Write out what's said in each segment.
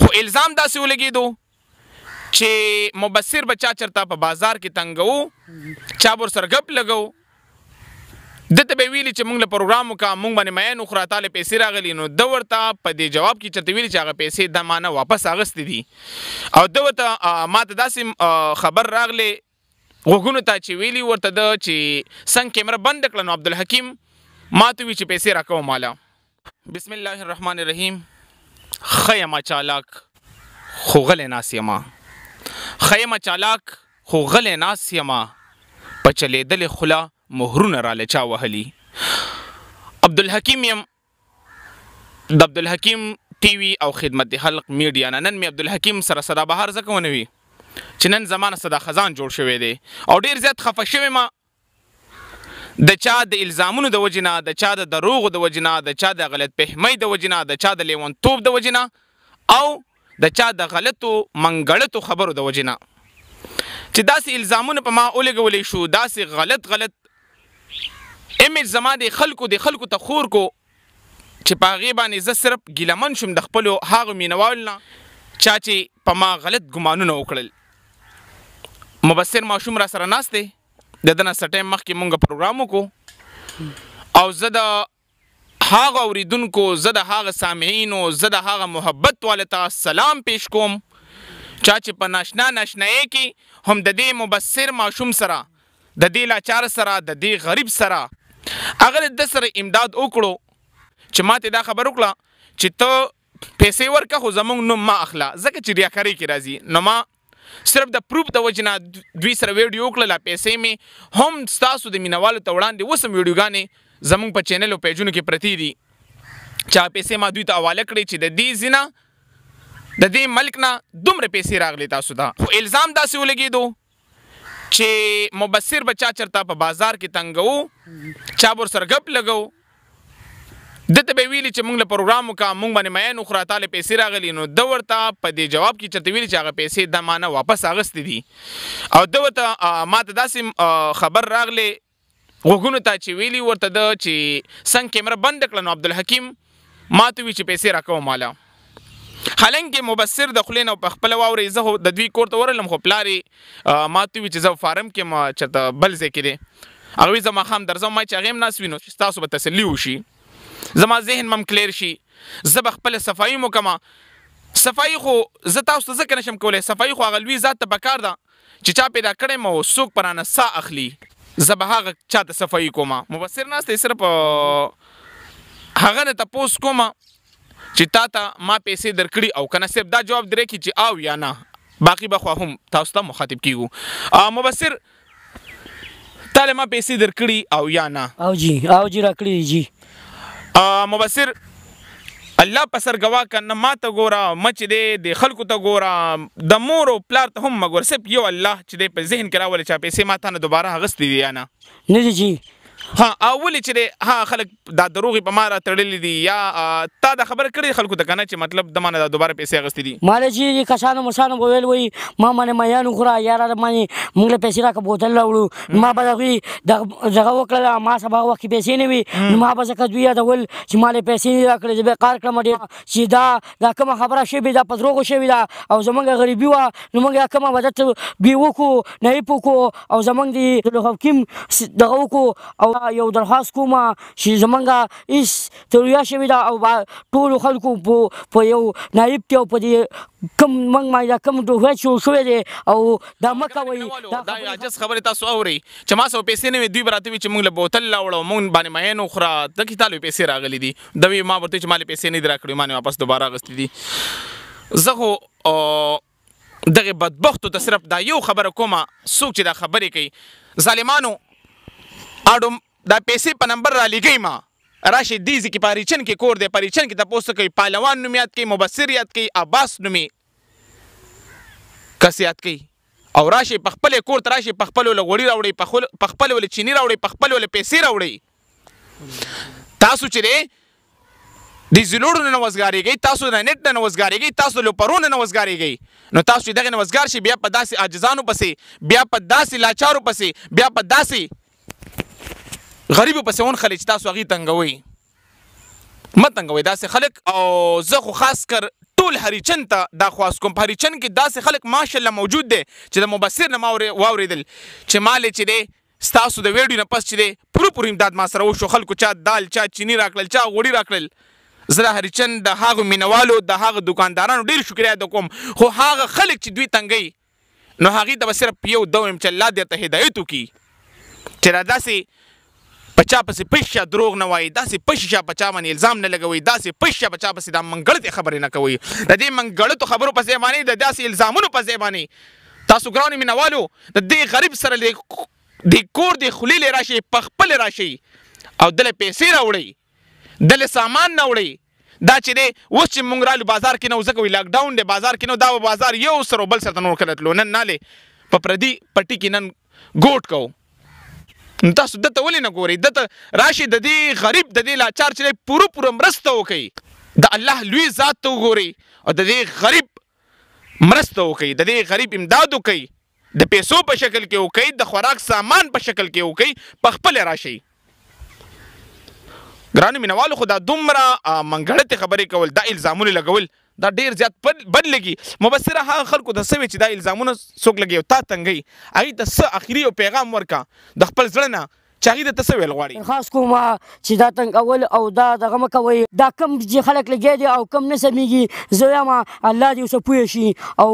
خو الزام داسې ولګیدو چې مبصر بچا چرته په بازار کې تنګو چا بر سرګپ لګو دته به ویلي چې موږ له پروګرام کا موږ باندې مې نو خراته له پیسې راغلی نو د ورته په دې جواب کې چرته ویلي چې هغه پیسې د مانه واپس اغست دي او د ورته ماته داسې خبر راغلی غوګونو ته چې ویلي ورته د چې څنګه کیمرا بند کړنو عبد الحکیم ماته وی چې پیسې راکوم مالا بسم الله الرحمن الرحیم خیمه چالاک خو غلې ناسیما خیمه چالاک خو غلې ناسیما په چلېدلې خلا مهرونه را لچا وهلي عبدالحکیم يم د عبدالحکیم ټي وي او خدمت خلق میډیا نن مې عبدالحکیم سره صدا بهر زکونوي چې نن زمانه صدا خزان جوړ شوی دی او ډیر زیات خفه شوی ما د چا د الزامونو د وجنا د چا د دروغ د وجنا د چا د غلط فهمۍ د وجنا د چا د لیونتوب د وجنا او د چا د غلطو منګړتو خبرو د وجنا چې داسې الزامونه په ما اولګولې شو داسې غلط غلط امیج زما د خلکو د خلکو ته خور کو چې په هغې باندې زه صرف ګیلمن شوم د خپلو هغو مینوالو نه چا چې په ما غلط ګمانونه وکړل مبصر ماشوم را سره ناست دی د دنه سټایم مخکې مونږ پروګرام وکړو او زه د هاغه اوریدونکو زه د هاغه سامعینو زه د هاغه محبت والتا سلام پیش کوم چا چې په ناشنا ناشنای کې هم د دې مبصر ماشوم سره د دې لاچار سره د دې غریب سره اگر د سره امداد وکړو چې ماته دا خبر وکړه چې ته پیسې ورکه خو زمونږ نوم ما اخلا ځکه چې ریاکاری کې راځي نو ما صرف د پروف د وجنا دوی سره ویډیو کړل پیسې می هم تاسو د مینوالو ته وړاندې وسم ویډیوګانې زمونږ په چینل او پیجونو کې پرتی دي چا پیسې ما دوی ته حواله کړې چې د دې زینا د دې ملک نه دومره پیسې راغلي تاسو ته خو الزام داسې ولګېدو چې مبصر بچا چرته په بازار کې تنګو چا بر سرګپ لګو دته به ویلي چې موږ له پروګرامو کا موږ باندې مېن خو راته پیسې راغلي نو د ورته په دې جواب کې چرته ویلي چې هغه پیسې د مانه واپس اغست دي او د ورته ماته داسې خبر راغلی غوګونو ته چې ویلي ورته د چې څنګه کیمره بند کړل نو عبدالحکیم ماته وی چې پیسې راکوم مالا حالانکه مبصر د خلینو په خپل واوري زه د دوی کور ته ورلم خو پلاري ماته وی چې زو فارم کې ما چرته بل ځای کې دي هغه زما خام درځم ما چې هغه ناس وینو تاسو به تسلی وشي زما ذهن مم کلیر شي زه به خپل صفایي مو کما صفایي خو زه تاسو ته ځکه نشم کولی صفایي خو هغه لوی ذات ته پکار ده چې چا پیدا کړی مو څوک پر نه سا اخلي زه به هغه چا ته صفایي کوم مبصر ناست صرف هغه نه تاسو کوم چې تا ته ما پیسې درکړي او کنه صرف دا جواب درې کی چې او یا نه باقی به خو هم تاسو ته مخاطب کیږو مبصر تاله ما پیسې درکړي او یا نه او جی او جی راکړي جی مبصر الله په سر غوا کنه ما ته ګوره مچ دې د خلکو ته ګوره د مور او پلار ته هم مګور سپ یو الله چې په ذهن کې راول چا پیسې ما ته نه دوباره غستې دی نه نه جی ها اول چې ها خلک دا دروغي په ماره تړلې دي یا تا دا خبر کړی خلکو ته کنه چې مطلب د مانه دوباره پیسې اغستې دي مال چې کسانو مسانو ویل وای ما باندې میانو خورا یار باندې موږ له پیسې راکه بوتل راوړو ما به دوی دغه وکړه ما سبا وخت پیسې نه وي ما به ځکه دوی دا ول چې مال پیسې نه راکړې چې به کار کړم ډیر چې دا دا کوم خبره شي به دا پدروغو شي دا او زمونږ غریبي وا نو موږ کوم مدد به وکړو نه یې پوکو او زمونږ دی لوخ حکیم دغه وکړو او یو درخواست کوم چې زمونږ هیڅ ترویه شوې ده او ټولو خلکو په یو نایب ته په دې کم منګ ما دا کم دوه شو شوې دي او دا مکوي دا عجز خبره تاسو اوري چې ما سو پیسې نه دوی براته چې موږ له بوتل لاوړو موږ باندې مې نو خره د کی تالو پیسې راغلي دي دوی ما ورته چې مال پیسې نه درکړې ما نه واپس دوباره غستې دي زه خو دغه بدبختو ته صرف دا یو خبره کومه څوک چې دا خبرې کوي ظالمانو اډم دا پیسې په نمبر را لګی ما راشي دې ځکه پاریچن کې کور دی پاریچن کې د پوسټ کې پهلوان نومیات کې مبصر یاد کې عباس نومي کس یاد کې او راشي په خپل کور تر راشي په خپل لغړی راوړي په خپل ول چینی راوړي په خپل ول پیسې راوړي تاسو چې د زلوړو نه وزګاریږي تاسو نه نت نه وزګاریږي تاسو له پرون نه وزګاریږي نو تاسو دغه نه وزګار شي بیا په داسې عاجزانو پسې بیا په داسې لاچارو پسې بیا په داسې غریب په سون خلک تاسو غي تنګوي متنګوي داسې خلک او زه خو خاص کر ټول هریچن ته دا خواس کوم په هریچن کې داسې خلک ماشالله موجود دي چې د مبصر نه ماوري واوریدل چې مال چې دی ستاسو د ویډیو نه پس چې دی پوره پوره امداد ما سره وشو خلکو چا دال چا چینی راکړل چا غوړي راکړل زه هریچن د هاغو مینوالو د هاغو دکاندارانو ډیر شکریا د کوم خو هاغه خلک چې دوی تنګي نو هغه د صرف یو دوم چې الله دې ته هدایت وکي چې را داسې پچا پسې پښه دروغ نه وایي داسې پښه پچا باندې الزام نه لګوي داسې پښه پچا پسې د منګړتې خبرې نه کوي د دې منګړتو خبرو پسې باندې د داسې الزامونو پسې باندې تاسو ګرانې مینوالو د دې غریب سره د کور د خلیل راشي پخپل راشي او دله پیسې راوړي دله سامان نه وړي دا چې دی اوس چې مونږ رالو بازار کې نو ځکه وي لاکډاون دی بازار کې نو دا بازار یو سره بل سره نور کړتلو نن نالې په پردي پټي کې نن ګوټ کوو تاسو دته ولې نه ګورئ دته راشي د دې غریب د دې لاچار چې پوره پوره مرسته وکړي د الله لوی ذات ته وګورئ او د دې غریب مرسته وکړي د دې غریب امداد وکړي د پیسو په شکل کې وکړي د خوراک سامان په شکل کې وکړي په خپل راشي ګرانو مینوالو خو دا دومره منګړتې خبرې کول دا الزامونه لګول دا ډیر زیات بد لګي مبصره هغه خلکو د سوي چې دا الزامونه څوک لګي او تا تنګي هغه ته څه اخري او پیغام ورکا د خپل ځړ نه چاغي د تسویل غواړي خاص کوم چې دا تنگ اول او دا دغه مکوي دا کم چې خلک لګي دي او کم نه سميږي زه ما الله دې وسه پوي شي او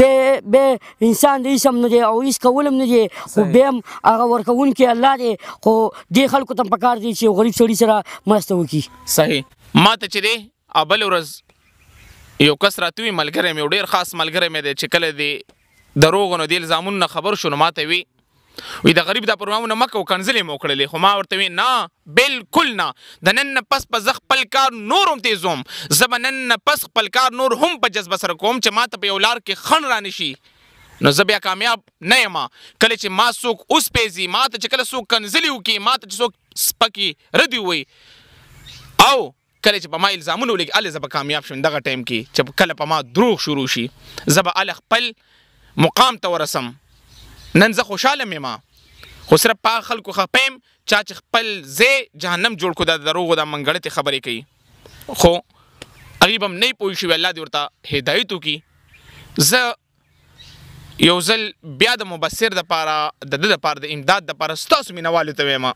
به به انسان دې سم نه دي او هیڅ کولم نه دي خو به هم هغه ورکون کې الله دې خو دې خلکو ته پکار دي چې غریب سړي سره مرسته وکړي صحیح ما ته چې دې ابل ورځ یو کس راته وی ملګری مې ډیر خاص ملګری مې دی چې کله دی دروغ نو دی الزامون نه خبر شو نو ماته وی وی د غریب د پرمامونه مکه او کنزلې مو کړلې خو ما ورته وی نه بالکل نه د نن پس په زخ خپل کار نور هم تیزوم زبنن پس خپل کار نور هم په جذبه سره کوم چې ما ته په یولار کې خن را نشي نو زه بیا کامیاب نه یم کله چې ما څوک اوس پیزي ما ته چې کله څوک کنزلی وکي ما ته چې څوک سپکی ردی وي او کله چې په ما الزامونه ولګي ال زب کامیاب شوم دغه ټایم کې چې کله په ما دروغ شروع شي زب ال خپل مقام ته ورسم نن زه خوشاله مې ما خو سره په خلکو خپم چا چې خپل زه جهنم جوړ کو د دروغ د منګړې خبرې کوي خو غریب هم نه پوي شو الله دې ورته هدایت وکي زه یو ځل بیا د مبصر د پاره د د پاره د امداد د پاره ستاسو مینوالو ته وایم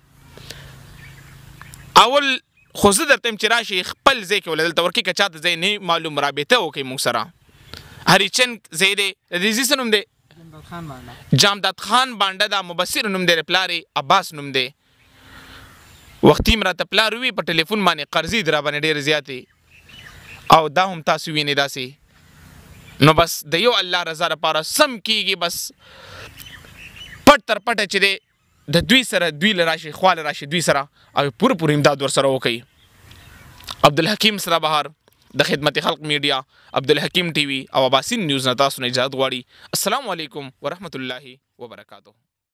اول خو زه درته چې راشي خپل ځای کې ولدل تور کې کچا ته ځای نه معلوم رابطه وکي موږ سره هری چند ځای دی د دې سنوم دی جامداد خان باندې دا مبصر نوم دی پلاری عباس نوم دی وختي مراته پلار وی په ټلیفون باندې قرضې درا باندې ډیر زیاتې او دا هم تاسو ویني داسې نو بس د یو الله رضا لپاره سم کیږي بس پټ تر پټ چې د دوی سره دوی لراشي خواله راشي دوی سره او پور پور امداد ور سره وکړي عبدالحکیم سره بهر د خدمت خلق میډیا عبدالحکیم ټي وي او اباسین نیوز نه تاسو نه اجازه غواړي السلام علیکم ورحمت الله وبرکاتہ